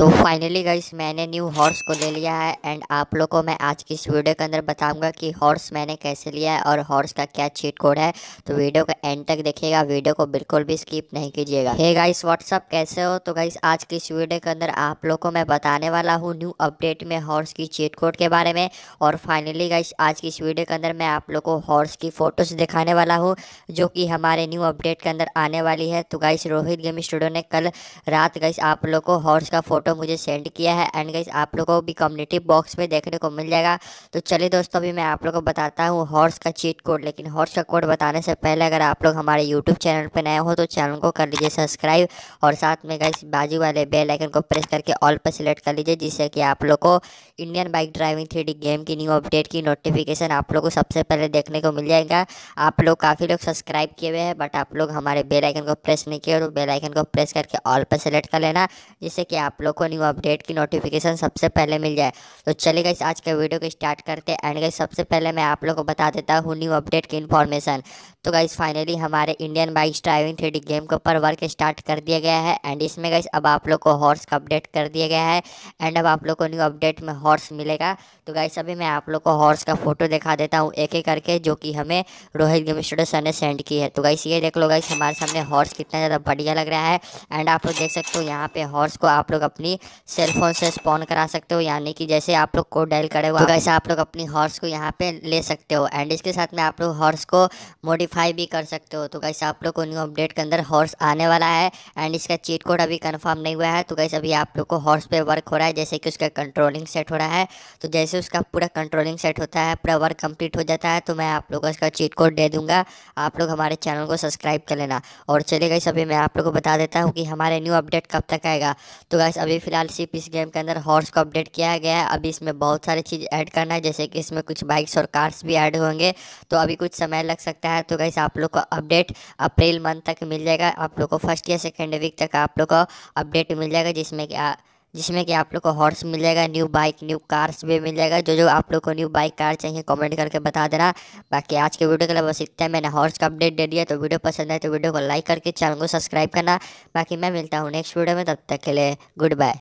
तो finally guys मैंने new horse को ले लिया है एंड आप लोग को मैं आज की इस वीडियो के अंदर बताऊंगा कि हॉर्स मैंने कैसे लिया है और हॉर्स का क्या चीट कोड है तो वीडियो का एंड तक देखिएगा वीडियो को बिल्कुल भी स्किप नहीं कीजिएगा हे गाइस व्हाट्सअप कैसे हो तो गाइस आज की इस वीडियो के अंदर आप लोग को मैं बताने वाला हूँ न्यू अपडेट में हॉर्स की चीट कोड के बारे में और फाइनली गाइस आज की इस वीडियो के अंदर मैं आप लोग को हॉर्स की फ़ोटोज़ दिखाने वाला हूँ जो कि हमारे न्यू अपडेट के अंदर आने वाली है तो गाइस रोहित गेम स्टूडियो ने कल रात गाइस आप लोग को हॉर्स का फोटो फोटो मुझे सेंड किया है एंड गाइस आप लोगों को भी कम्युनिटी बॉक्स में देखने को मिल जाएगा तो चलिए दोस्तों अभी मैं आप लोगों को बताता हूँ हॉर्स का चीट कोड लेकिन हॉर्स का कोड बताने से पहले अगर आप लोग हमारे यूट्यूब चैनल पर नए हो तो चैनल को कर लीजिए सब्सक्राइब और साथ में गाइस बाजू वाले बेल आइकन को प्रेस करके ऑल पर सिलेक्ट कर लीजिए जिससे कि आप लोग को Indian bike driving three game की न्यू अपडेट की नोटिफिकेशन आप लोग को सबसे पहले देखने को मिल जाएगा आप लोग काफ़ी लोग सब्सक्राइब किए हुए हैं बट आप लोग हमारे बेल आइकन को प्रेस नहीं किए और बेल आइकन को प्रेस करके ऑल पर सेलेक्ट कर लेना जिससे कि आप लोग आपको न्यू अपडेट की नोटिफिकेशन सबसे पहले मिल जाए तो चलिए गई आज के वीडियो को स्टार्ट करते हैं एंड गई सबसे पहले मैं आप लोग को बता देता हूँ न्यू अपडेट की इन्फॉर्मेशन तो गाइज फाइनली हमारे Indian bikes driving three game के ऊपर वर्क स्टार्ट कर दिया गया है एंड इसमें गई अब आप लोग को हॉर्स का अपडेट कर दिया गया है एंड अब आप लोग को न्यू अपडेट में हॉर्स मिलेगा तो गाइज अभी मैं आप लोग को हॉर्स का फोटो दिखा देता हूँ एक एक करके जो कि हमें रोहित गेम स्टूडेंट सर ने सेंड की है तो गाइस ये देख लो गाइस हमारे सामने हॉर्स कितना ज़्यादा बढ़िया लग रहा है एंड आप लोग देख सकते हो यहाँ पे हॉर्स को आप लोग अपनी अपनी सेल फोन से स्पॉन करा सकते हो यानी कि जैसे आप लोग कोड डायल करे हुआ तो वैसे आप लोग अपनी हॉर्स को यहाँ पे ले सकते हो एंड इसके साथ में आप लोग हॉर्स को मॉडिफाई भी कर सकते हो तो कैसे आप लोग को न्यू अपडेट के अंदर हॉर्स आने वाला है एंड इसका चीट कोड अभी कन्फर्म नहीं हुआ है तो कैसे अभी आप लोग को हॉर्स पे वर्क हो रहा है जैसे कि उसका कंट्रोलिंग सेट हो रहा है तो जैसे उसका पूरा कंट्रोलिंग सेट होता है पूरा वर्क कंप्लीट हो जाता है तो मैं आप लोग को इसका चीट कोड दे दूंगा आप लोग हमारे चैनल को सब्सक्राइब कर लेना और चले गई सभी मैं आप लोग को बता देता हूँ कि हमारे न्यू अपडेट कब तक आएगा तो कैसे अभी अभी फ़िलहाल सिर्फ इस गेम के अंदर हॉर्स को अपडेट किया गया है अभी इसमें बहुत सारी चीज़ ऐड करना है जैसे कि इसमें कुछ बाइक्स और कार्स भी ऐड होंगे तो अभी कुछ समय लग सकता है तो कैसे आप लोग को अपडेट अप्रैल मंथ तक मिल जाएगा आप लोग को फर्स्ट या सेकेंड वीक तक आप लोग को अपडेट मिल जाएगा जिसमें कि जिसमें कि आप लोग को हॉर्स मिल जाएगा न्यू बाइक न्यू कार्स भी मिल जाएगा जो जो आप लोग को न्यू बाइक कार चाहिए कमेंट करके बता देना बाकी आज के वीडियो के लिए बस इतना मैंने हॉर्स का अपडेट दे दिया तो वीडियो पसंद आए तो वीडियो को लाइक करके चैनल को सब्सक्राइब करना बाकी मैं मिलता हूँ नेक्स्ट वीडियो में तब तक के लिए गुड बाय